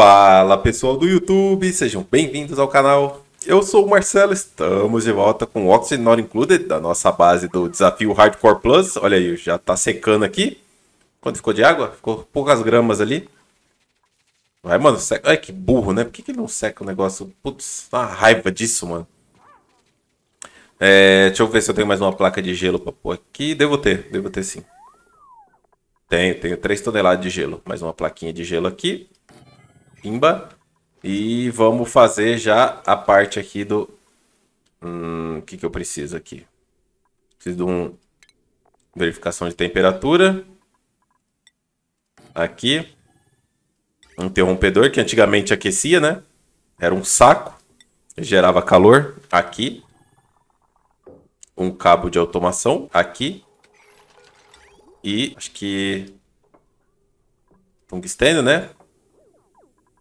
Fala pessoal do YouTube, sejam bem-vindos ao canal. Eu sou o Marcelo, estamos de volta com o Oxygen Not Included, da nossa base do desafio Hardcore Plus. Olha aí, já tá secando aqui. Quanto ficou de água? Ficou poucas gramas ali. Vai, mano, seca. Ai, que burro, né? Por que, que não seca o negócio? Putz, tá raiva disso, mano. É, deixa eu ver se eu tenho mais uma placa de gelo pra pôr aqui. Devo ter, devo ter sim. Tenho, tenho 3 toneladas de gelo. Mais uma plaquinha de gelo aqui. Pimba. E vamos fazer já a parte aqui do... Hum, o que, que eu preciso aqui? Preciso de um... Verificação de temperatura. Aqui. Interrompedor, que antigamente aquecia, né? Era um saco. Gerava calor. Aqui. Um cabo de automação. Aqui. E acho que... Tungstênio, né?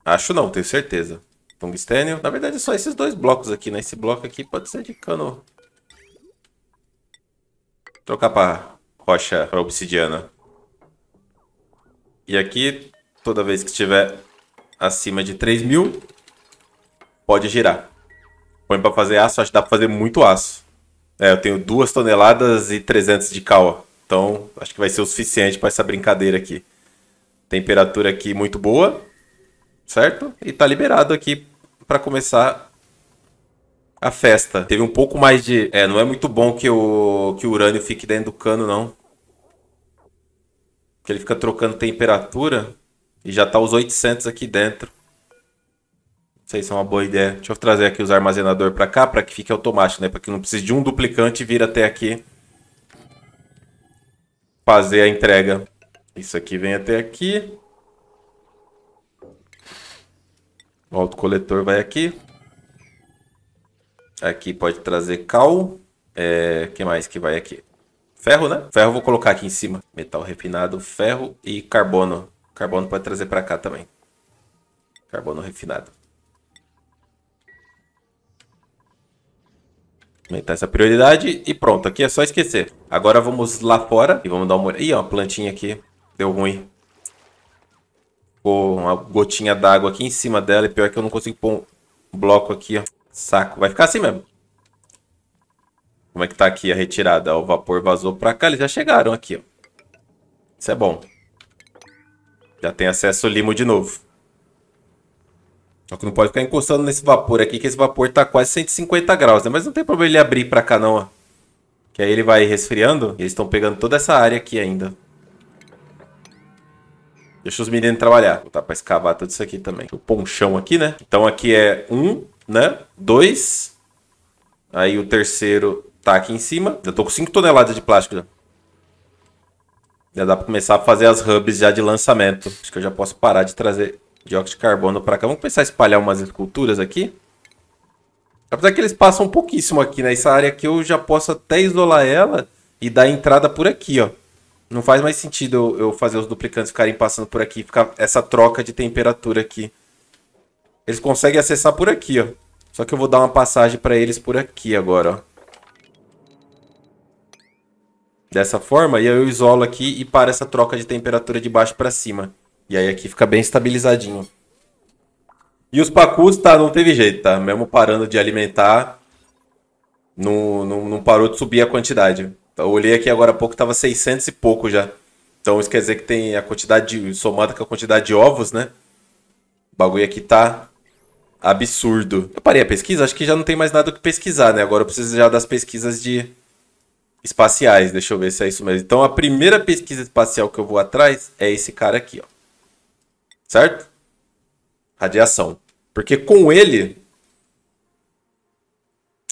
Acho não, tenho certeza. Tungstênio. Na verdade, é só esses dois blocos aqui, né? Esse bloco aqui pode ser de cano. Trocar pra rocha, pra obsidiana. E aqui, toda vez que estiver acima de 3 mil, pode girar. Põe pra fazer aço, acho que dá pra fazer muito aço. É, eu tenho 2 toneladas e 300 de cal. Então, acho que vai ser o suficiente para essa brincadeira aqui. Temperatura aqui muito boa certo? E tá liberado aqui para começar a festa. Teve um pouco mais de. É, não é muito bom que o, que o urânio fique dentro do cano, não. Porque ele fica trocando temperatura e já tá os 800 aqui dentro. Não sei se é uma boa ideia. Deixa eu trazer aqui os armazenadores para cá para que fique automático, né? Para que não precise de um duplicante vir até aqui fazer a entrega. Isso aqui vem até aqui. O autocoletor vai aqui. Aqui pode trazer cal. É, que mais que vai aqui? Ferro, né? Ferro vou colocar aqui em cima. Metal refinado, ferro e carbono. Carbono pode trazer para cá também. Carbono refinado. Aumentar essa prioridade e pronto. Aqui é só esquecer. Agora vamos lá fora e vamos dar uma olhada. Ih, ó, plantinha aqui. Deu ruim. Ficou uma gotinha d'água aqui em cima dela. E pior é que eu não consigo pôr um bloco aqui, ó. Saco. Vai ficar assim mesmo. Como é que tá aqui a retirada? O vapor vazou pra cá. Eles já chegaram aqui, ó. Isso é bom. Já tem acesso limo de novo. Só que não pode ficar encostando nesse vapor aqui, que esse vapor tá quase 150 graus, né? Mas não tem problema ele abrir pra cá, não, ó. Que aí ele vai resfriando. E eles estão pegando toda essa área aqui ainda. Deixa os meninos trabalhar. Vou botar pra escavar tudo isso aqui também. Deixa eu pôr um chão aqui, né? Então aqui é um, né? Dois. Aí o terceiro tá aqui em cima. Já tô com cinco toneladas de plástico já. Já dá pra começar a fazer as hubs já de lançamento. Acho que eu já posso parar de trazer dióxido de carbono pra cá. Vamos começar a espalhar umas esculturas aqui. Apesar que eles passam pouquíssimo aqui, né? Essa área aqui eu já posso até isolar ela e dar entrada por aqui, ó. Não faz mais sentido eu, fazer os duplicantes ficarem passando por aqui, ficar essa troca de temperatura aqui. Eles conseguem acessar por aqui, ó. Só que eu vou dar uma passagem para eles por aqui agora, ó. Dessa forma, e aí eu isolo aqui e para essa troca de temperatura de baixo para cima. E aí aqui fica bem estabilizadinho. E os pacus, tá, não teve jeito, tá? Mesmo parando de alimentar, não, não, não parou de subir a quantidade. Eu olhei aqui agora há pouco, estava 600 e pouco já. Então isso quer dizer que tem a quantidade de. somada com a quantidade de ovos, né? O bagulho aqui tá absurdo. Eu parei a pesquisa, acho que já não tem mais nada o que pesquisar, né? Agora eu preciso já das pesquisas de espaciais. Deixa eu ver se é isso mesmo. Então a primeira pesquisa espacial que eu vou atrás é esse cara aqui, ó. Certo? Radiação. Porque com ele.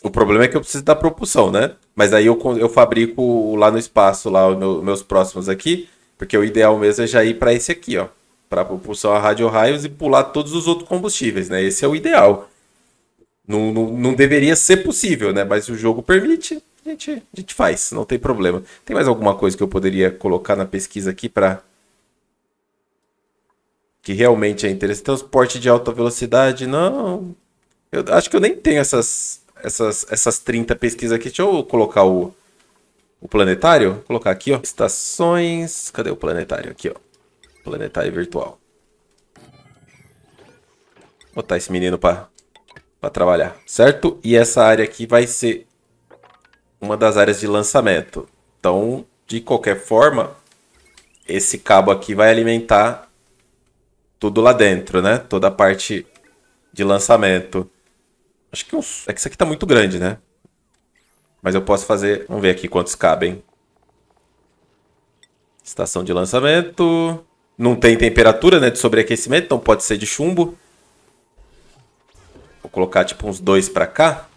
O problema é que eu preciso da propulsão, né? Mas aí eu, eu fabrico lá no espaço, lá os meu, meus próximos aqui, porque o ideal mesmo é já ir para esse aqui, ó. Para propulsão a rádio raios e pular todos os outros combustíveis, né? Esse é o ideal. Não, não, não deveria ser possível, né? Mas se o jogo permite, a gente, a gente faz, não tem problema. Tem mais alguma coisa que eu poderia colocar na pesquisa aqui para que realmente é interessante. Transporte de alta velocidade, não. Eu acho que eu nem tenho essas essas, essas 30 pesquisas aqui. Deixa eu colocar o, o planetário. Vou colocar aqui, ó. Estações. Cadê o planetário? Aqui, ó. Planetário virtual. Vou botar esse menino pra, pra trabalhar, certo? E essa área aqui vai ser uma das áreas de lançamento. Então, de qualquer forma, esse cabo aqui vai alimentar tudo lá dentro, né? Toda a parte de lançamento. Acho que é uns. É que isso aqui tá muito grande, né? Mas eu posso fazer. Vamos ver aqui quantos cabem. Estação de lançamento. Não tem temperatura, né? De sobreaquecimento, então pode ser de chumbo. Vou colocar tipo uns dois pra cá.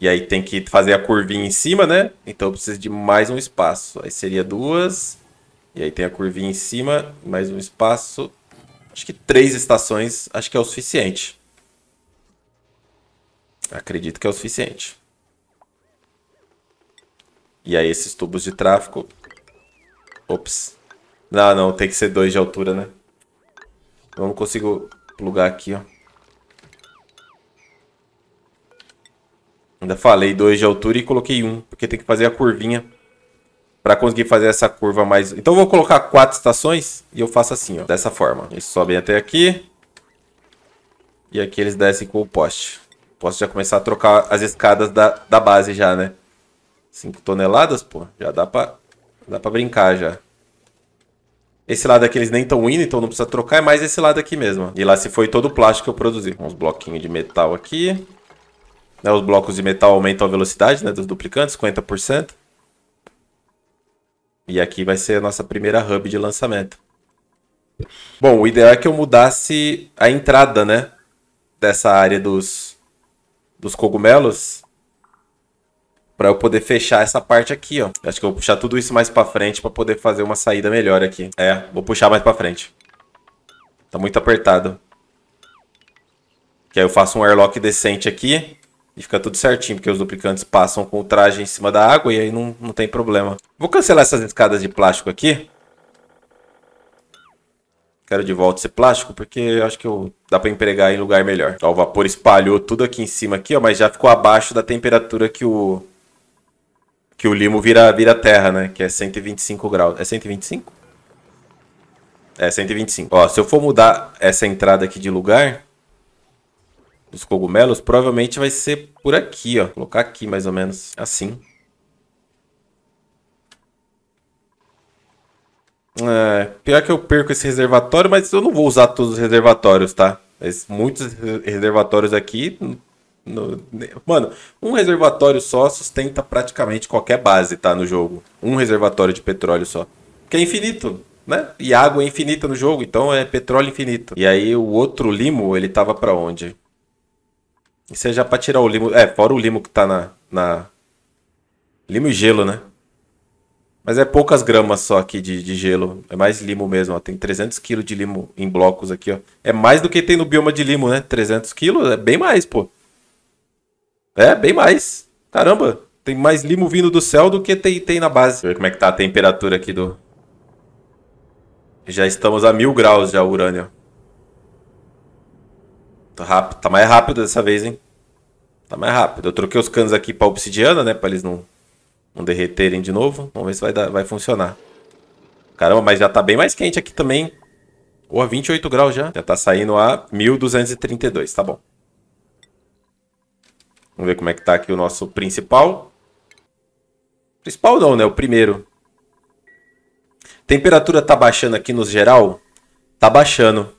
E aí tem que fazer a curvinha em cima, né? Então eu preciso de mais um espaço. Aí seria duas. E aí tem a curvinha em cima, mais um espaço. Acho que três estações acho que é o suficiente. Acredito que é o suficiente. E aí esses tubos de tráfego... Ops. Não, não, tem que ser dois de altura, né? Então, eu não consigo plugar aqui, ó. Ainda falei dois de altura e coloquei um, porque tem que fazer a curvinha para conseguir fazer essa curva mais... Então eu vou colocar quatro estações e eu faço assim, ó, dessa forma. Eles sobem até aqui e aqui eles descem com o poste posso já começar a trocar as escadas da, da base já, né? 5 toneladas, pô, já dá pra, dá pra brincar já. Esse lado aqui eles nem estão indo, então não precisa trocar, é mais esse lado aqui mesmo. E lá se foi todo o plástico que eu produzi. Uns bloquinhos de metal aqui. Né, os blocos de metal aumentam a velocidade né, dos duplicantes, 50%. E aqui vai ser a nossa primeira hub de lançamento. Bom, o ideal é que eu mudasse a entrada, né? Dessa área dos, dos cogumelos para eu poder fechar essa parte aqui, ó. Acho que eu vou puxar tudo isso mais para frente para poder fazer uma saída melhor aqui. É, vou puxar mais para frente. Tá muito apertado. Que aí eu faço um airlock decente aqui e fica tudo certinho, porque os duplicantes passam com o traje em cima da água e aí não, não tem problema. Vou cancelar essas escadas de plástico aqui. Quero de volta esse plástico, porque acho que eu, dá para empregar em lugar melhor. o vapor espalhou tudo aqui em cima aqui, ó, mas já ficou abaixo da temperatura que o que o limo vira, vira terra, né? Que é 125 graus. É 125? É 125. Ó, se eu for mudar essa entrada aqui de lugar dos cogumelos, provavelmente vai ser por aqui, ó. Vou colocar aqui mais ou menos, assim. É, pior que eu perco esse reservatório, mas eu não vou usar todos os reservatórios, tá? Mas muitos reservatórios aqui. No, mano, um reservatório só sustenta praticamente qualquer base, tá? No jogo. Um reservatório de petróleo só. Que é infinito, né? E água é infinita no jogo, então é petróleo infinito. E aí o outro limo, ele tava pra onde? Isso é já pra tirar o limo. É, fora o limo que tá na. na... Limo e gelo, né? Mas é poucas gramas só aqui de, de gelo. É mais limo mesmo, ó. Tem 300 quilos de limo em blocos aqui, ó. É mais do que tem no bioma de limo, né? 300 quilos é bem mais, pô. É, bem mais. Caramba, tem mais limo vindo do céu do que tem, tem na base. Deixa eu ver como é que tá a temperatura aqui do... Já estamos a mil graus já, urânio. Tá, rápido, tá mais rápido dessa vez, hein? Tá mais rápido. Eu troquei os canos aqui pra obsidiana, né? Pra eles não Vamos derreterem de novo. Vamos ver se vai, dar, vai funcionar. Caramba, mas já tá bem mais quente aqui também. Ou a 28 graus já. Já tá saindo a 1232, tá bom. Vamos ver como é que tá aqui o nosso principal. Principal não, né? O primeiro. Temperatura tá baixando aqui no geral? Tá baixando.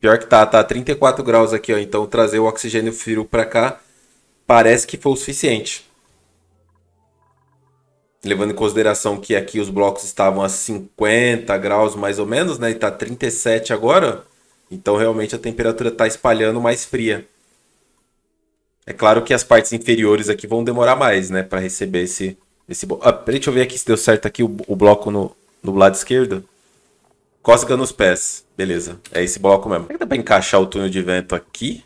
Pior que tá, tá 34 graus aqui, ó. Então trazer o oxigênio frio pra cá parece que foi o suficiente levando em consideração que aqui os blocos estavam a 50 graus mais ou menos, né? E tá 37 agora. Então realmente a temperatura está espalhando mais fria. É claro que as partes inferiores aqui vão demorar mais, né? Para receber esse... esse ah, deixa eu ver aqui se deu certo aqui o, o bloco no, no lado esquerdo. Cosga nos pés. Beleza. É esse bloco mesmo. Será que dá pra encaixar o túnel de vento aqui?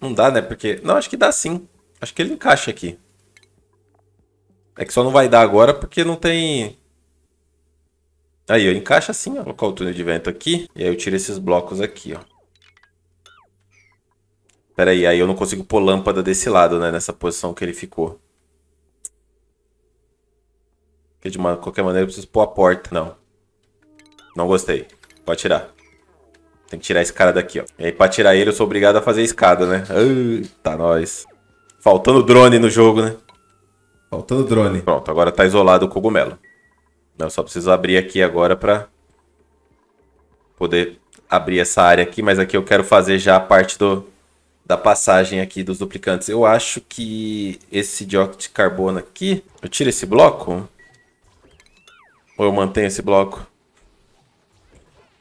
Não dá, né? Porque... Não, acho que dá sim. Acho que ele encaixa aqui. É que só não vai dar agora porque não tem... Aí, eu encaixo assim, ó. Colocar o túnel de vento aqui. E aí eu tiro esses blocos aqui, ó. Pera aí, aí eu não consigo pôr lâmpada desse lado, né? Nessa posição que ele ficou. Porque de uma, qualquer maneira eu preciso pôr a porta. Não. Não gostei. Pode tirar. Tem que tirar esse cara daqui, ó. E aí pra tirar ele eu sou obrigado a fazer a escada, né? Uh, tá, nós. Faltando drone no jogo, né? Faltando drone. Pronto, agora tá isolado o cogumelo. Eu só preciso abrir aqui agora pra poder abrir essa área aqui, mas aqui eu quero fazer já a parte do, da passagem aqui dos duplicantes. Eu acho que esse dióxido de carbono aqui... Eu tiro esse bloco? Ou eu mantenho esse bloco?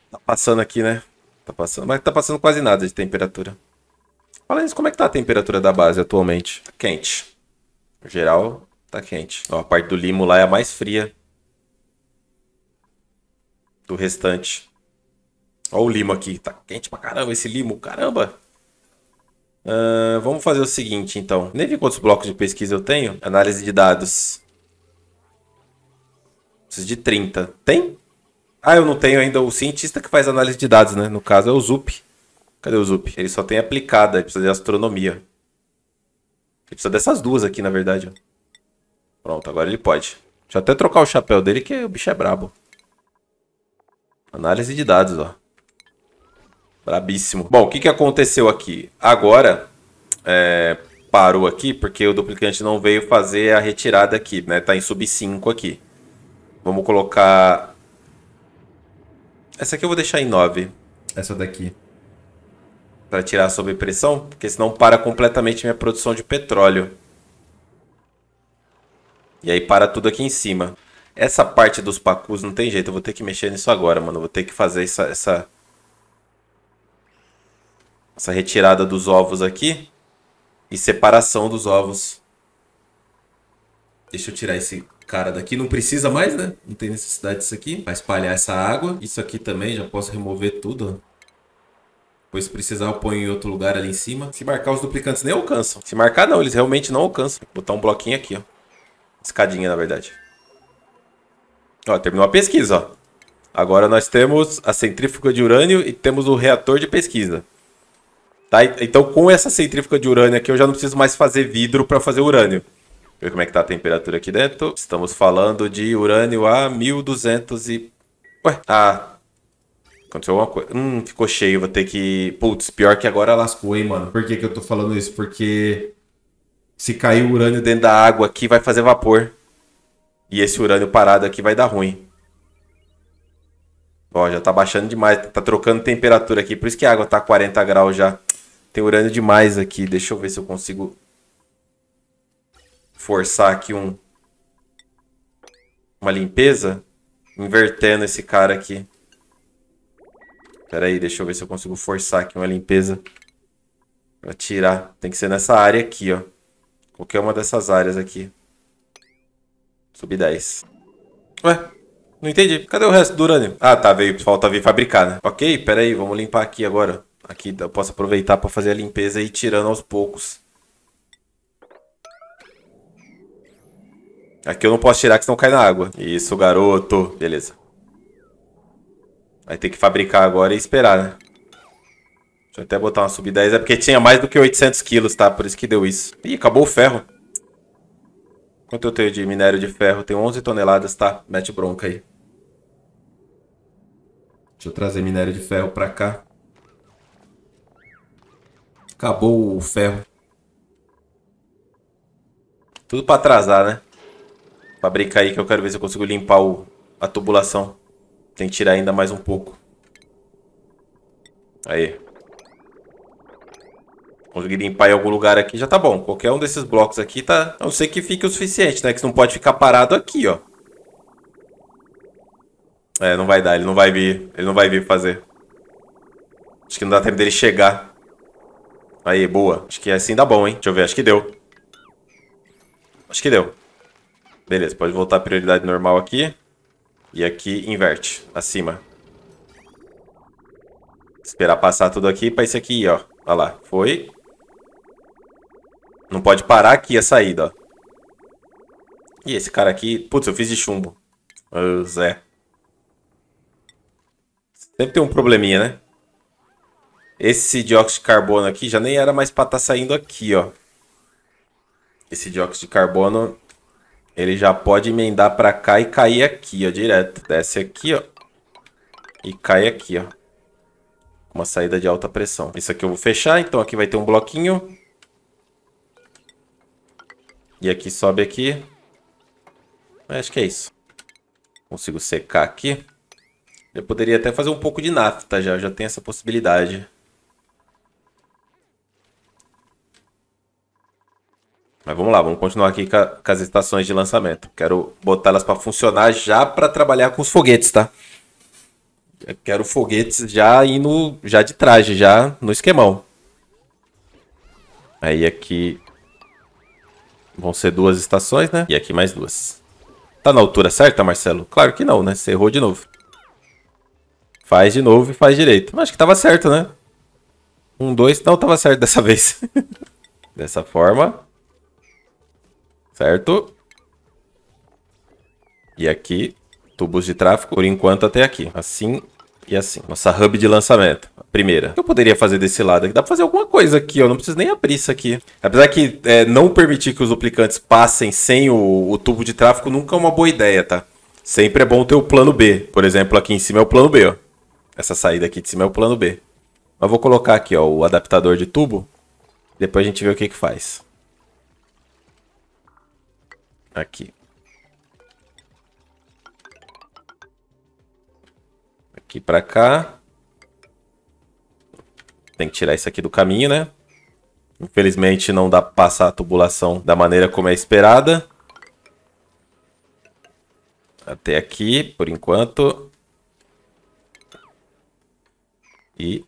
Tá passando aqui, né? Tá passando, mas tá passando quase nada de temperatura. Fala isso, como é que tá a temperatura da base atualmente? quente. No geral, Tá quente. Ó, a parte do limo lá é a mais fria do restante. Ó o limo aqui. Tá quente pra caramba esse limo. Caramba! Uh, vamos fazer o seguinte, então. Nem vi quantos blocos de pesquisa eu tenho. Análise de dados. Preciso de 30. Tem? Ah, eu não tenho ainda o cientista que faz análise de dados, né? No caso é o Zup. Cadê o Zup? Ele só tem aplicada. Ele precisa de astronomia. Ele precisa dessas duas aqui, na verdade. Ó. Pronto, agora ele pode. Deixa eu até trocar o chapéu dele, que o bicho é brabo. Análise de dados, ó. Brabíssimo. Bom, o que, que aconteceu aqui? Agora, é, parou aqui, porque o duplicante não veio fazer a retirada aqui, né? Tá em sub 5 aqui. Vamos colocar... Essa aqui eu vou deixar em 9. Essa daqui. Para tirar a sobrepressão, porque senão para completamente minha produção de petróleo. E aí para tudo aqui em cima. Essa parte dos pacus não tem jeito, eu vou ter que mexer nisso agora, mano. vou ter que fazer essa, essa... Essa retirada dos ovos aqui. E separação dos ovos. Deixa eu tirar esse cara daqui. Não precisa mais, né? Não tem necessidade disso aqui. Vai espalhar essa água. Isso aqui também, já posso remover tudo, ó. Pois se precisar, eu ponho em outro lugar ali em cima. Se marcar os duplicantes, nem alcançam. Se marcar, não. Eles realmente não alcançam. Vou botar um bloquinho aqui, ó. Escadinha, na verdade. Ó, terminou a pesquisa, ó. Agora nós temos a centrífuga de urânio e temos o reator de pesquisa. Tá? Então com essa centrífuga de urânio aqui eu já não preciso mais fazer vidro para fazer urânio. Ver como é que tá a temperatura aqui dentro. Estamos falando de urânio a 1200 e... Ué, ah... Aconteceu alguma coisa. Hum, ficou cheio, vou ter que... Putz, pior que agora lascou, hein, mano. Por que que eu tô falando isso? Porque se cair o urânio dentro da água aqui, vai fazer vapor. E esse urânio parado aqui vai dar ruim. Ó, já tá baixando demais, tá trocando temperatura aqui, por isso que a água tá a 40 graus já. Tem urânio demais aqui, deixa eu ver se eu consigo forçar aqui um uma limpeza invertendo esse cara aqui. Pera aí, deixa eu ver se eu consigo forçar aqui uma limpeza pra tirar. Tem que ser nessa área aqui, ó. Qualquer é uma dessas áreas aqui. Subi 10. Ué, não entendi. Cadê o resto do urânio? Ah, tá, veio, falta vir fabricar, né? Ok, pera aí, vamos limpar aqui agora. Aqui eu posso aproveitar para fazer a limpeza e ir tirando aos poucos. Aqui eu não posso tirar, que senão cai na água. Isso, garoto. Beleza. Vai ter que fabricar agora e esperar, né? Vou até botar uma sub-10. É porque tinha mais do que 800 quilos, tá? Por isso que deu isso. Ih, acabou o ferro. Quanto eu tenho de minério de ferro? tem 11 toneladas, tá? Mete bronca aí. Deixa eu trazer minério de ferro pra cá. Acabou o ferro. Tudo pra atrasar, né? Fabricar aí que eu quero ver se eu consigo limpar o... a tubulação. Tem que tirar ainda mais um pouco. Aí conseguir limpar em algum lugar aqui, já tá bom. Qualquer um desses blocos aqui tá... A não ser que fique o suficiente, né? Que não pode ficar parado aqui, ó. É, não vai dar. Ele não vai vir. Ele não vai vir fazer. Acho que não dá tempo dele chegar. Aí, boa. Acho que assim dá bom, hein? Deixa eu ver. Acho que deu. Acho que deu. Beleza, pode voltar a prioridade normal aqui. E aqui inverte. Acima. Esperar passar tudo aqui pra esse aqui, ó. Olha lá. Foi. Não pode parar aqui a saída, ó. E esse cara aqui... Putz, eu fiz de chumbo. Ô, Zé. Sempre tem um probleminha, né? Esse dióxido de carbono aqui já nem era mais pra estar tá saindo aqui, ó. Esse dióxido de carbono, ele já pode emendar pra cá e cair aqui, ó, direto. Desce aqui, ó. E cai aqui, ó. Uma saída de alta pressão. Isso aqui eu vou fechar, então aqui vai ter um bloquinho. E aqui sobe aqui. acho que é isso. Consigo secar aqui. Eu poderia até fazer um pouco de nafta já. Já tem essa possibilidade. Mas vamos lá, vamos continuar aqui com as estações de lançamento. Quero botá-las para funcionar já para trabalhar com os foguetes, tá? Eu quero foguetes já indo já de traje, já no esquemão. Aí aqui Vão ser duas estações, né? E aqui mais duas. Tá na altura certa, Marcelo? Claro que não, né? Você errou de novo. Faz de novo e faz direito. Acho que tava certo, né? Um, dois. Não, tava certo dessa vez. Dessa forma. Certo? E aqui, tubos de tráfego, por enquanto até aqui. Assim e assim, nossa hub de lançamento. A primeira. O que eu poderia fazer desse lado aqui? Dá pra fazer alguma coisa aqui, eu não preciso nem abrir isso aqui. Apesar que é, não permitir que os duplicantes passem sem o, o tubo de tráfego nunca é uma boa ideia, tá? Sempre é bom ter o plano B. Por exemplo, aqui em cima é o plano B, ó. Essa saída aqui de cima é o plano B. Mas vou colocar aqui, ó, o adaptador de tubo. Depois a gente vê o que que faz. Aqui. Aqui para cá. Tem que tirar isso aqui do caminho, né? Infelizmente não dá para passar a tubulação da maneira como é esperada. Até aqui, por enquanto. E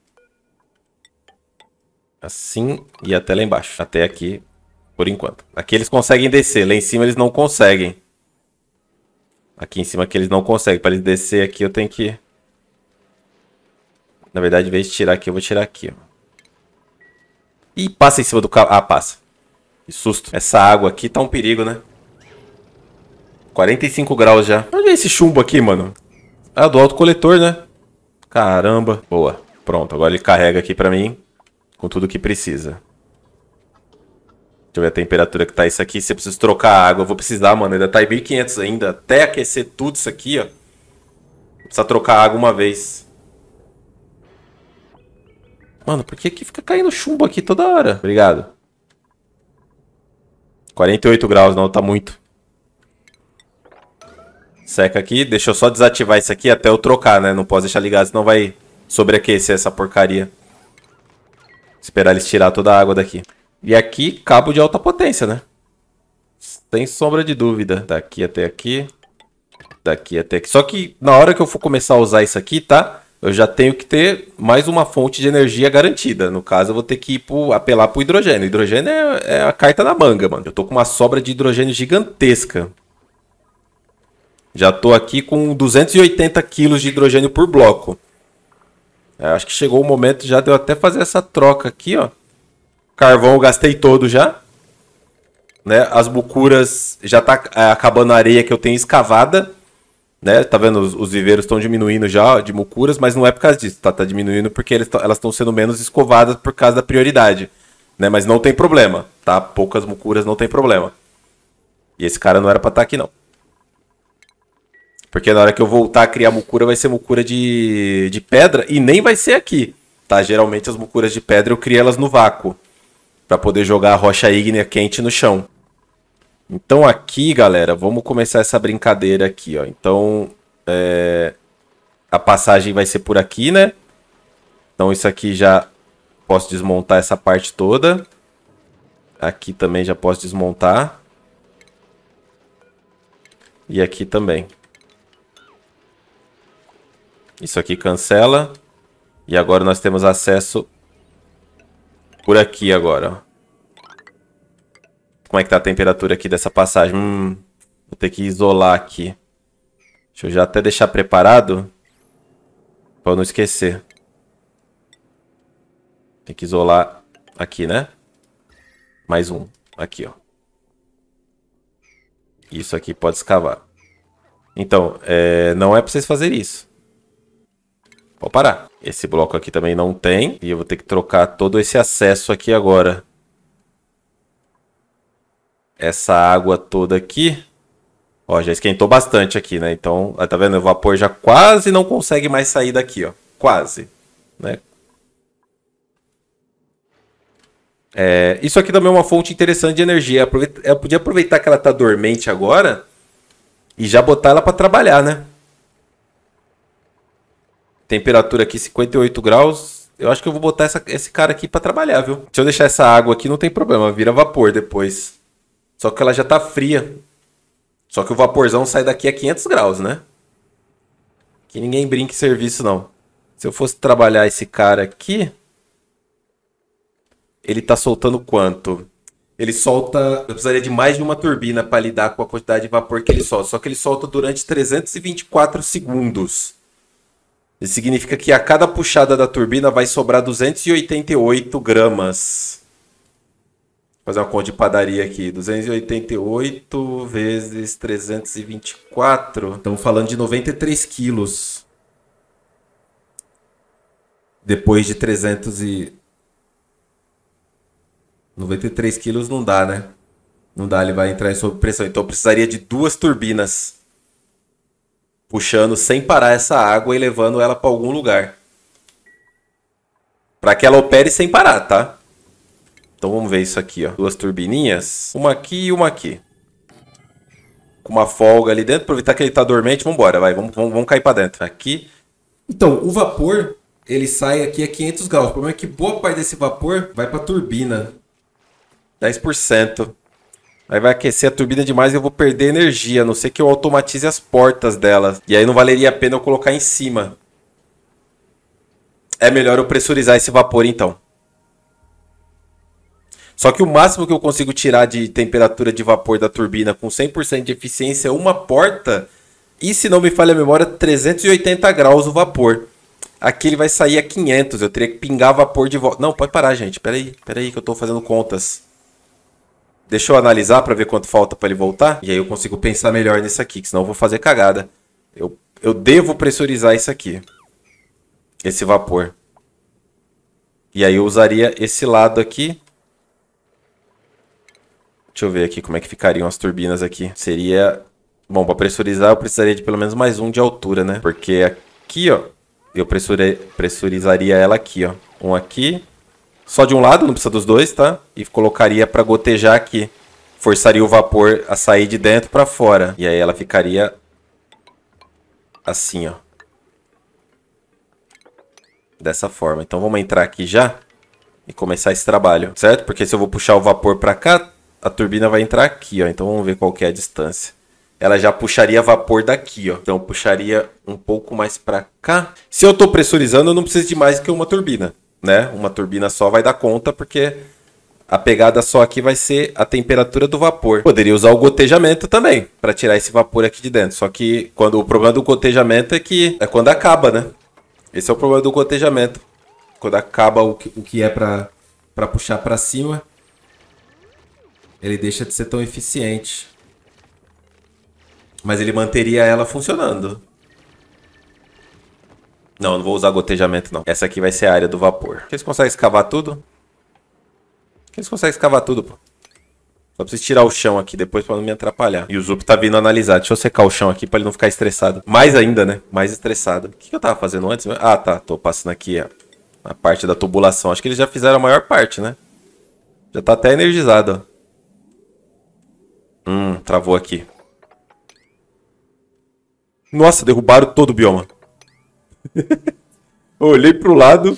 assim e até lá embaixo. Até aqui, por enquanto. Aqui eles conseguem descer, lá em cima eles não conseguem. Aqui em cima que eles não conseguem. Para eles descer aqui eu tenho que na verdade, em vez de tirar aqui, eu vou tirar aqui, ó. Ih, passa em cima do cavalo. Ah, passa. Que susto. Essa água aqui tá um perigo, né? 45 graus já. Onde é esse chumbo aqui, mano? Ah, do alto coletor, né? Caramba. Boa. Pronto, agora ele carrega aqui pra mim com tudo que precisa. Deixa eu ver a temperatura que tá isso aqui. Se eu preciso trocar a água, eu vou precisar, mano. Ainda tá em 1500 ainda. Até aquecer tudo isso aqui, ó. Precisa trocar a água uma vez. Mano, por que, fica caindo chumbo aqui toda hora? Obrigado. 48 graus, não, tá muito. Seca aqui, deixa eu só desativar isso aqui até eu trocar, né? Não posso deixar ligado, senão vai sobreaquecer essa porcaria. Esperar eles tirar toda a água daqui. E aqui, cabo de alta potência, né? Sem sombra de dúvida. Daqui até aqui. Daqui até aqui. Só que na hora que eu for começar a usar isso aqui, tá? eu já tenho que ter mais uma fonte de energia garantida. No caso, eu vou ter que ir pro, apelar para o hidrogênio. Hidrogênio é, é, a carta na manga, mano. Eu tô com uma sobra de hidrogênio gigantesca. Já tô aqui com 280 quilos de hidrogênio por bloco. É, acho que chegou o momento já de eu até fazer essa troca aqui, ó. Carvão eu gastei todo já. Né? As bucuras já tá é, acabando a areia que eu tenho escavada né? Tá vendo? Os, os viveiros estão diminuindo já de mucuras, mas não é por causa disso, tá? Tá diminuindo porque eles elas estão sendo menos escovadas por causa da prioridade, né? Mas não tem problema, tá? Poucas mucuras não tem problema. E esse cara não era pra estar tá aqui, não. Porque na hora que eu voltar a criar mucura, vai ser mucura de, de pedra e nem vai ser aqui, tá? Geralmente as mucuras de pedra eu crio elas no vácuo para poder jogar a rocha ígnea quente no chão. Então aqui, galera, vamos começar essa brincadeira aqui, ó. Então, é... a passagem vai ser por aqui, né? Então isso aqui já posso desmontar essa parte toda. Aqui também já posso desmontar. E aqui também. Isso aqui cancela. E agora nós temos acesso por aqui agora. Como é que tá a temperatura aqui dessa passagem? Hum, vou ter que isolar aqui. Deixa eu já até deixar preparado. Pra eu não esquecer. Tem que isolar aqui, né? Mais um. Aqui, ó. Isso aqui pode escavar. Então, é... não é pra vocês fazerem isso. Pode parar. Esse bloco aqui também não tem. E eu vou ter que trocar todo esse acesso aqui agora essa água toda aqui. Ó, já esquentou bastante aqui, né? Então, ah, tá vendo? O vapor já quase não consegue mais sair daqui, ó. Quase, né? É, isso aqui também é uma fonte interessante de energia. Eu podia aproveitar que ela tá dormente agora e já botar ela para trabalhar, né? Temperatura aqui 58 graus. Eu acho que eu vou botar essa, esse cara aqui para trabalhar, viu? Se eu deixar essa água aqui, não tem problema. Vira vapor depois. Só que ela já tá fria. Só que o vaporzão sai daqui a 500 graus, né? Que ninguém brinque serviço, não. Se eu fosse trabalhar esse cara aqui... Ele tá soltando quanto? Ele solta... Eu precisaria de mais de uma turbina para lidar com a quantidade de vapor que ele solta. Só que ele solta durante 324 segundos. Isso significa que a cada puxada da turbina vai sobrar 288 gramas fazer uma conta de padaria aqui. 288 vezes 324. Estamos falando de 93 quilos. Depois de 300 e... 93 quilos não dá, né? Não dá, ele vai entrar em sobrepressão. Então precisaria de duas turbinas. Puxando sem parar essa água e levando ela para algum lugar. Para que ela opere sem parar, tá? Então vamos ver isso aqui, ó. Duas turbininhas. Uma aqui e uma aqui. Com uma folga ali dentro. Aproveitar que ele tá dormente. Vambora, vai. Vamos, vamos, vamos cair para dentro. Aqui. Então, o vapor, ele sai aqui a 500 graus. O problema é que boa parte desse vapor vai pra turbina. 10%. Aí vai aquecer a turbina demais e eu vou perder energia. A não ser que eu automatize as portas dela. E aí não valeria a pena eu colocar em cima. É melhor eu pressurizar esse vapor então. Só que o máximo que eu consigo tirar de temperatura de vapor da turbina com 100% de eficiência é uma porta e, se não me falha a memória, 380 graus o vapor. Aqui ele vai sair a 500, eu teria que pingar vapor de volta. Não, pode parar, gente. Peraí, peraí que eu tô fazendo contas. Deixa eu analisar para ver quanto falta para ele voltar. E aí eu consigo pensar melhor nisso aqui, que senão eu vou fazer cagada. Eu, eu devo pressurizar isso aqui. Esse vapor. E aí eu usaria esse lado aqui Deixa eu ver aqui como é que ficariam as turbinas aqui. Seria... Bom, para pressurizar eu precisaria de pelo menos mais um de altura, né? Porque aqui, ó, eu pressure... pressurizaria ela aqui, ó. Um aqui, só de um lado, não precisa dos dois, tá? E colocaria para gotejar aqui. Forçaria o vapor a sair de dentro para fora. E aí ela ficaria assim, ó. Dessa forma. Então vamos entrar aqui já e começar esse trabalho, certo? Porque se eu vou puxar o vapor para cá, a turbina vai entrar aqui, ó. Então vamos ver qual que é a distância. Ela já puxaria vapor daqui, ó. Então puxaria um pouco mais para cá. Se eu estou pressurizando, eu não preciso de mais que uma turbina, né? Uma turbina só vai dar conta porque a pegada só aqui vai ser a temperatura do vapor. Poderia usar o gotejamento também para tirar esse vapor aqui de dentro. Só que quando o problema do gotejamento é que é quando acaba, né? Esse é o problema do gotejamento. Quando acaba o que, o que é para puxar para cima, ele deixa de ser tão eficiente. Mas ele manteria ela funcionando. Não, não vou usar gotejamento não. Essa aqui vai ser a área do vapor. Eles conseguem escavar tudo? Eles conseguem escavar tudo, pô. Só preciso tirar o chão aqui depois pra não me atrapalhar. E o Zup tá vindo analisar. Deixa eu secar o chão aqui pra ele não ficar estressado. Mais ainda, né? Mais estressado. O que eu tava fazendo antes? Ah, tá. Tô passando aqui a, a parte da tubulação. Acho que eles já fizeram a maior parte, né? Já tá até energizado, ó. Hum, travou aqui. Nossa, derrubaram todo o bioma. Olhei pro lado.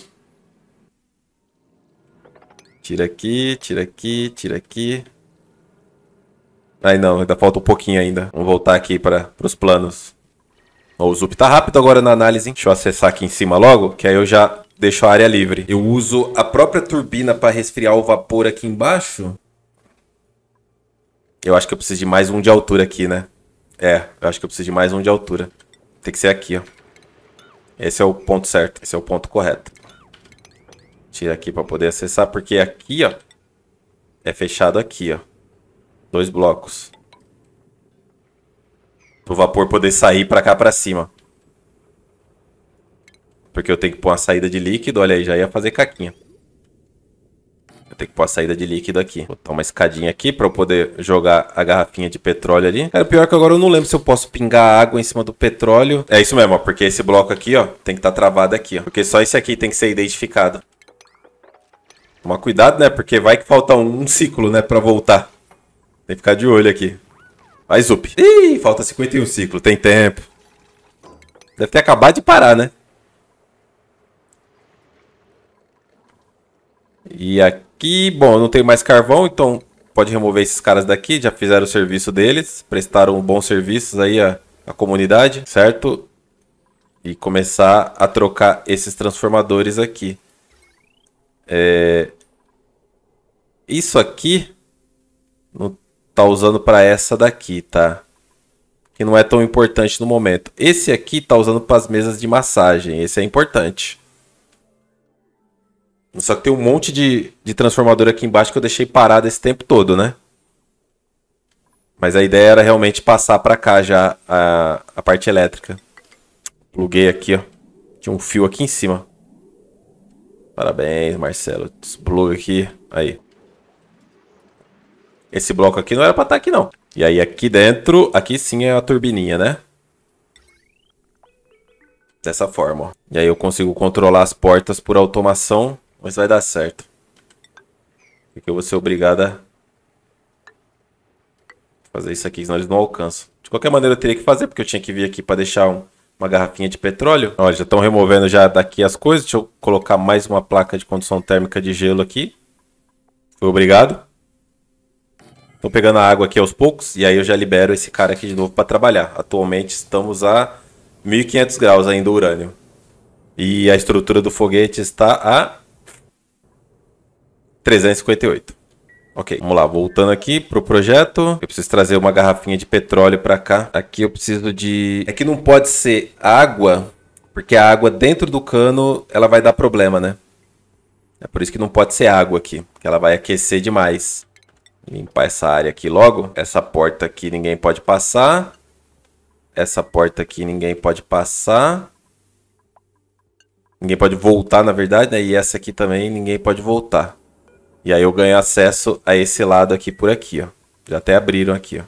Tira aqui, tira aqui, tira aqui. Ai não, ainda falta um pouquinho ainda. Vamos voltar aqui para os planos. o Zup tá rápido agora na análise. Deixa eu acessar aqui em cima logo, que aí eu já deixo a área livre. Eu uso a própria turbina para resfriar o vapor aqui embaixo. Eu acho que eu preciso de mais um de altura aqui, né? É, eu acho que eu preciso de mais um de altura. Tem que ser aqui, ó. Esse é o ponto certo, esse é o ponto correto. Tira aqui para poder acessar, porque aqui, ó, é fechado aqui, ó. Dois blocos. O vapor poder sair para cá para cima. Porque eu tenho que pôr uma saída de líquido, olha aí, já ia fazer caquinha. Vou ter que pôr a saída de líquido aqui. Vou Botar uma escadinha aqui pra eu poder jogar a garrafinha de petróleo ali. Cara, é, pior é que agora eu não lembro se eu posso pingar água em cima do petróleo. É isso mesmo, ó. Porque esse bloco aqui, ó, tem que estar tá travado aqui, ó. Porque só esse aqui tem que ser identificado. Tomar cuidado, né? Porque vai que falta um, um ciclo, né? Pra voltar. Tem que ficar de olho aqui. Vai, Zup. Ih, falta 51 ciclo. Tem tempo. Deve ter acabado de parar, né? E aqui aqui. Bom, não tenho mais carvão, então pode remover esses caras daqui. Já fizeram o serviço deles, prestaram bons serviços aí à, à comunidade, certo? E começar a trocar esses transformadores aqui. É... Isso aqui não tá usando para essa daqui, tá? Que não é tão importante no momento. Esse aqui tá usando para as mesas de massagem. Esse é importante. Só que tem um monte de, de transformador aqui embaixo que eu deixei parado esse tempo todo, né? Mas a ideia era realmente passar para cá já a, a parte elétrica. Pluguei aqui, ó. Tinha um fio aqui em cima. Parabéns, Marcelo. Despluga aqui. Aí. Esse bloco aqui não era para estar tá aqui, não. E aí aqui dentro, aqui sim é a turbininha, né? Dessa forma, ó. E aí eu consigo controlar as portas por automação. Mas vai dar certo. Porque eu vou ser obrigado a fazer isso aqui, senão eles não alcançam. De qualquer maneira eu teria que fazer, porque eu tinha que vir aqui para deixar um, uma garrafinha de petróleo. já estão removendo já daqui as coisas. Deixa eu colocar mais uma placa de condução térmica de gelo aqui. Foi obrigado. Estou pegando a água aqui aos poucos e aí eu já libero esse cara aqui de novo para trabalhar. Atualmente estamos a 1500 graus ainda o urânio. E a estrutura do foguete está a 358. Ok, vamos lá, voltando aqui pro projeto. Eu preciso trazer uma garrafinha de petróleo para cá. Aqui eu preciso de... É que não pode ser água, porque a água dentro do cano, ela vai dar problema, né? É por isso que não pode ser água aqui, que ela vai aquecer demais. Limpar essa área aqui logo. Essa porta aqui ninguém pode passar. Essa porta aqui ninguém pode passar. Ninguém pode voltar, na verdade, né? E essa aqui também ninguém pode voltar. E aí eu ganho acesso a esse lado aqui por aqui, ó. Já até abriram aqui, ó.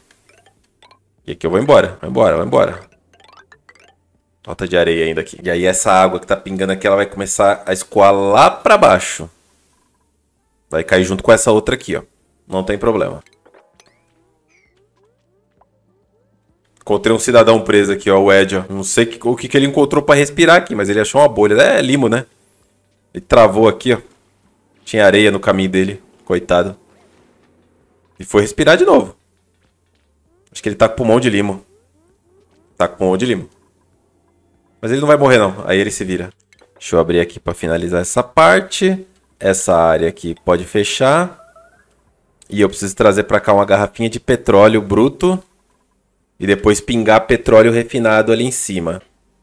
E aqui eu vou embora, vou embora, vou embora. Falta de areia ainda aqui. E aí essa água que tá pingando aqui, ela vai começar a escoar lá pra baixo. Vai cair junto com essa outra aqui, ó. Não tem problema. Encontrei um cidadão preso aqui, ó, o Ed, ó. Não sei o que, o que, que ele encontrou pra respirar aqui, mas ele achou uma bolha. É limo, né? Ele travou aqui, ó. Tinha areia no caminho dele, coitado. E foi respirar de novo. Acho que ele tá com pulmão de limo. Tá com pulmão de limo. Mas ele não vai morrer, não. Aí ele se vira. Deixa eu abrir aqui pra finalizar essa parte. Essa área aqui pode fechar. E eu preciso trazer pra cá uma garrafinha de petróleo bruto. E depois pingar petróleo refinado ali em cima.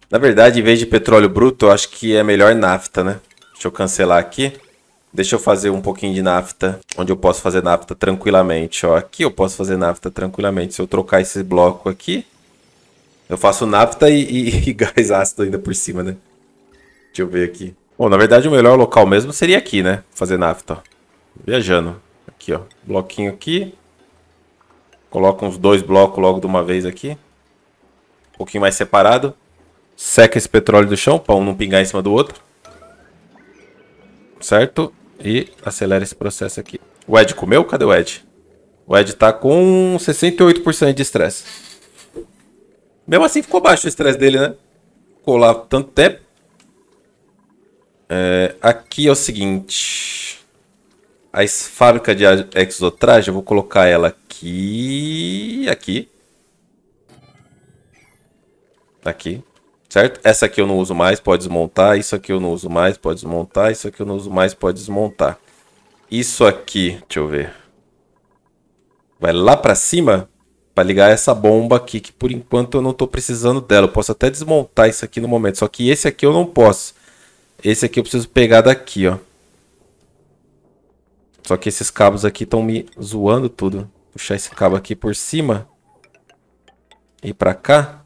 Na verdade, em vez de petróleo bruto, eu acho que é melhor nafta, né? Deixa eu cancelar aqui. Deixa eu fazer um pouquinho de nafta, onde eu posso fazer nafta tranquilamente. Ó, aqui eu posso fazer nafta tranquilamente. Se eu trocar esse bloco aqui, eu faço nafta e, e, e gás ácido ainda por cima, né? Deixa eu ver aqui. Bom, na verdade o melhor local mesmo seria aqui, né? Fazer nafta, ó. Viajando. Aqui, ó. Bloquinho aqui. Coloca uns dois blocos logo de uma vez aqui. Um pouquinho mais separado. Seca esse petróleo do chão para um não pingar em cima do outro. Certo? e acelera esse processo aqui. O Ed comeu? Cadê o Ed? O Ed tá com 68% de estresse. Mesmo assim ficou baixo o estresse dele, né? Ficou lá tanto tempo. É, aqui é o seguinte. A fábrica de exotragem, eu vou colocar ela aqui. Aqui. Aqui certo? Essa aqui eu não uso mais, pode desmontar. Isso aqui eu não uso mais, pode desmontar. Isso aqui eu não uso mais, pode desmontar. Isso aqui, deixa eu ver. Vai lá pra cima pra ligar essa bomba aqui, que por enquanto eu não tô precisando dela. Eu posso até desmontar isso aqui no momento, só que esse aqui eu não posso. Esse aqui eu preciso pegar daqui, ó. Só que esses cabos aqui estão me zoando tudo. Puxar esse cabo aqui por cima. E pra cá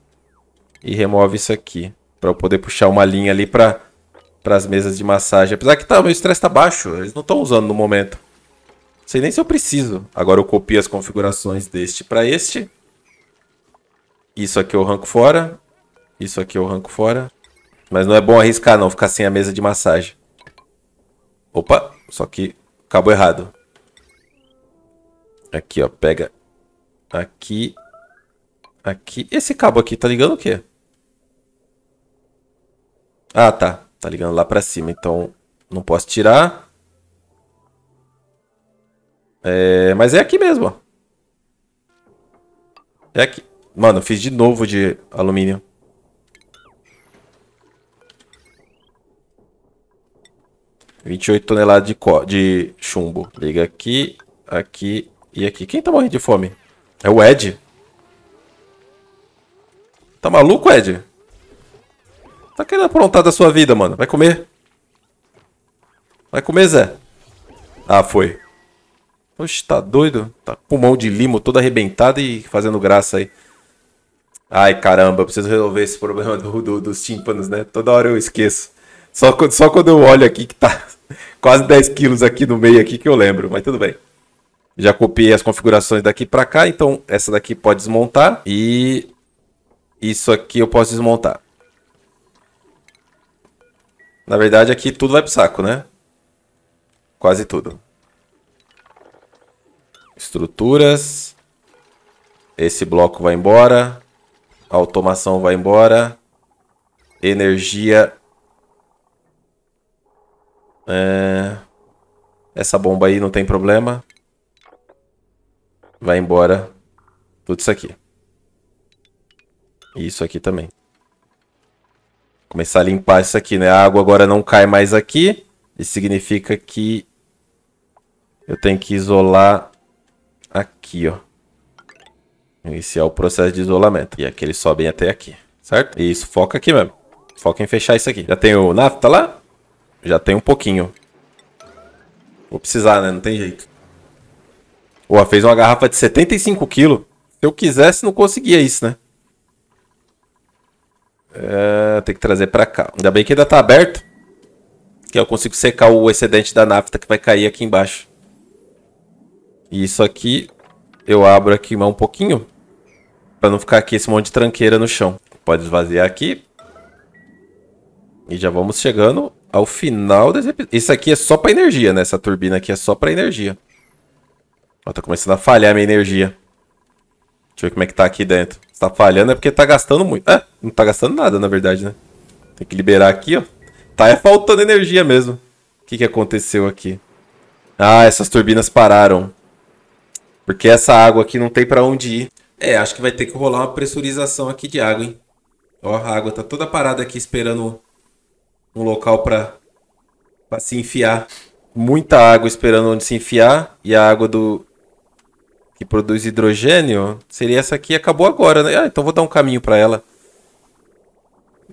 e remove isso aqui. Pra eu poder puxar uma linha ali pra, pras mesas de massagem. Apesar que tá, meu estresse tá baixo. Eles não estão usando no momento. Não sei nem se eu preciso. Agora eu copio as configurações deste pra este. Isso aqui eu arranco fora. Isso aqui eu arranco fora. Mas não é bom arriscar não, ficar sem a mesa de massagem. Opa, só que acabou errado. Aqui, ó, pega aqui Aqui. Esse cabo aqui tá ligando o quê? Ah, tá. Tá ligando lá pra cima. Então, não posso tirar. É, mas é aqui mesmo, ó. É aqui. Mano, fiz de novo de alumínio. Vinte e oito toneladas de, co... de chumbo. Liga aqui, aqui e aqui. Quem tá morrendo de fome? É o Ed. Tá maluco, Ed? Tá querendo aprontar da sua vida, mano. Vai comer. Vai comer, Zé. Ah, foi. Oxe, tá doido? Tá com pulmão de limo todo arrebentado e fazendo graça aí. Ai, caramba, eu preciso resolver esse problema do, do, dos tímpanos, né? Toda hora eu esqueço. Só quando, só quando eu olho aqui que tá quase 10 quilos aqui no meio aqui que eu lembro, mas tudo bem. Já copiei as configurações daqui para cá, então essa daqui pode desmontar e isso aqui eu posso desmontar. Na verdade, aqui tudo vai pro saco, né? Quase tudo. Estruturas. Esse bloco vai embora. automação vai embora. Energia. É... Essa bomba aí não tem problema. Vai embora. Tudo isso aqui. E isso aqui também. Começar a limpar isso aqui, né? A água agora não cai mais aqui. Isso significa que eu tenho que isolar aqui, ó. Iniciar o processo de isolamento. E aqui eles sobem até aqui, certo? E isso, foca aqui mesmo. Foca em fechar isso aqui. Já tem o nafta tá lá? Já tem um pouquinho. Vou precisar, né? Não tem jeito. Pô, fez uma garrafa de 75 quilos. Se eu quisesse, não conseguia isso, né? É, tem que trazer para cá. Ainda bem que ainda tá aberto. Que eu consigo secar o excedente da nafta que vai cair aqui embaixo. E isso aqui eu abro aqui mais um pouquinho. para não ficar aqui esse monte de tranqueira no chão. Pode esvaziar aqui. E já vamos chegando ao final desse episódio. Isso aqui é só para energia, né? Essa turbina aqui é só para energia. Ó, tá começando a falhar minha energia. Deixa eu ver como é que tá aqui dentro. Se tá falhando é porque tá gastando muito. Ah, não tá gastando nada, na verdade, né? Tem que liberar aqui, ó. Tá é faltando energia mesmo. O que, que aconteceu aqui? Ah, essas turbinas pararam. Porque essa água aqui não tem para onde ir. É, acho que vai ter que rolar uma pressurização aqui de água, hein? Ó, a água tá toda parada aqui esperando um local para para se enfiar. Muita água esperando onde se enfiar e a água do que produz hidrogênio, seria essa aqui. Acabou agora, né? Ah, então vou dar um caminho para ela.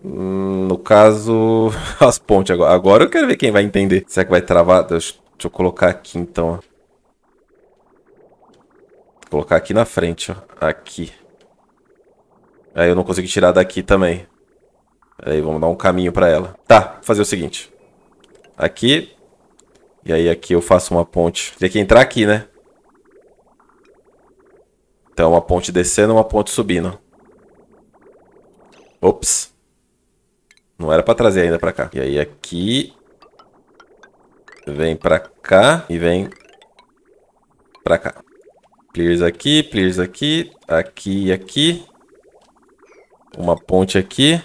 Hum, no caso, as pontes. Agora, agora eu quero ver quem vai entender. Será que vai travar? Deixa, deixa eu colocar aqui, então. Ó. colocar aqui na frente, ó. Aqui. Aí eu não consigo tirar daqui também. Aí vamos dar um caminho para ela. Tá, vou fazer o seguinte. Aqui. E aí aqui eu faço uma ponte. tem que entrar aqui, né? Então, uma ponte descendo, uma ponte subindo. Ops. Não era pra trazer ainda pra cá. E aí aqui... Vem pra cá e vem pra cá. Clears aqui, clears aqui, aqui e aqui. Uma ponte aqui.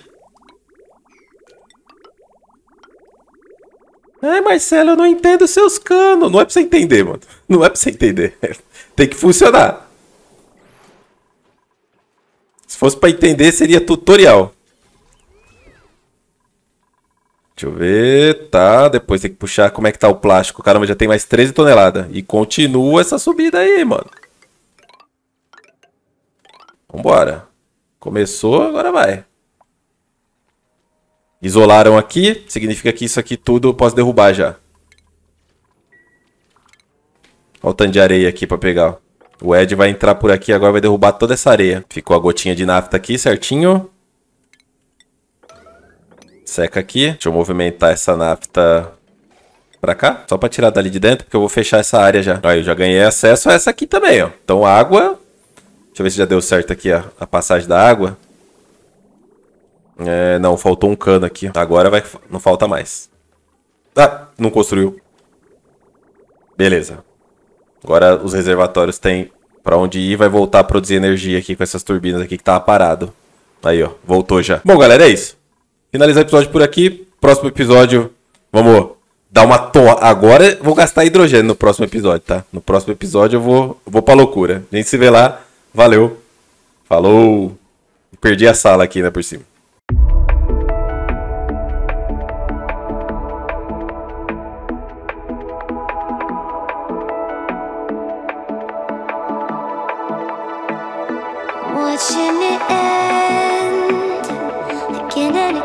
Ai, é, Marcelo, eu não entendo seus canos. Não é pra você entender, mano. Não é pra você entender. Tem que funcionar. Se fosse para entender, seria tutorial. Deixa eu ver, tá, depois tem que puxar como é que tá o plástico. Caramba, já tem mais 13 toneladas. E continua essa subida aí, mano. Vambora. Começou, agora vai. Isolaram aqui, significa que isso aqui tudo eu posso derrubar já. Olha o tanto de areia aqui pra pegar, ó. O Ed vai entrar por aqui agora, vai derrubar toda essa areia. Ficou a gotinha de nafta aqui certinho. Seca aqui. Deixa eu movimentar essa nafta pra cá. Só pra tirar dali de dentro, porque eu vou fechar essa área já. Aí eu já ganhei acesso a essa aqui também, ó. Então água... Deixa eu ver se já deu certo aqui ó, a passagem da água. É, não, faltou um cano aqui. Tá, agora vai, não falta mais. Ah, não construiu. Beleza. Agora os reservatórios têm para onde ir, vai voltar a produzir energia aqui com essas turbinas aqui que tava parado. Aí, ó, voltou já. Bom, galera, é isso. Finalizar o episódio por aqui. Próximo episódio, vamos dar uma toa. Agora vou gastar hidrogênio no próximo episódio, tá? No próximo episódio eu vou, vou pra loucura. A gente se vê lá. Valeu. Falou. Perdi a sala aqui, né, por cima.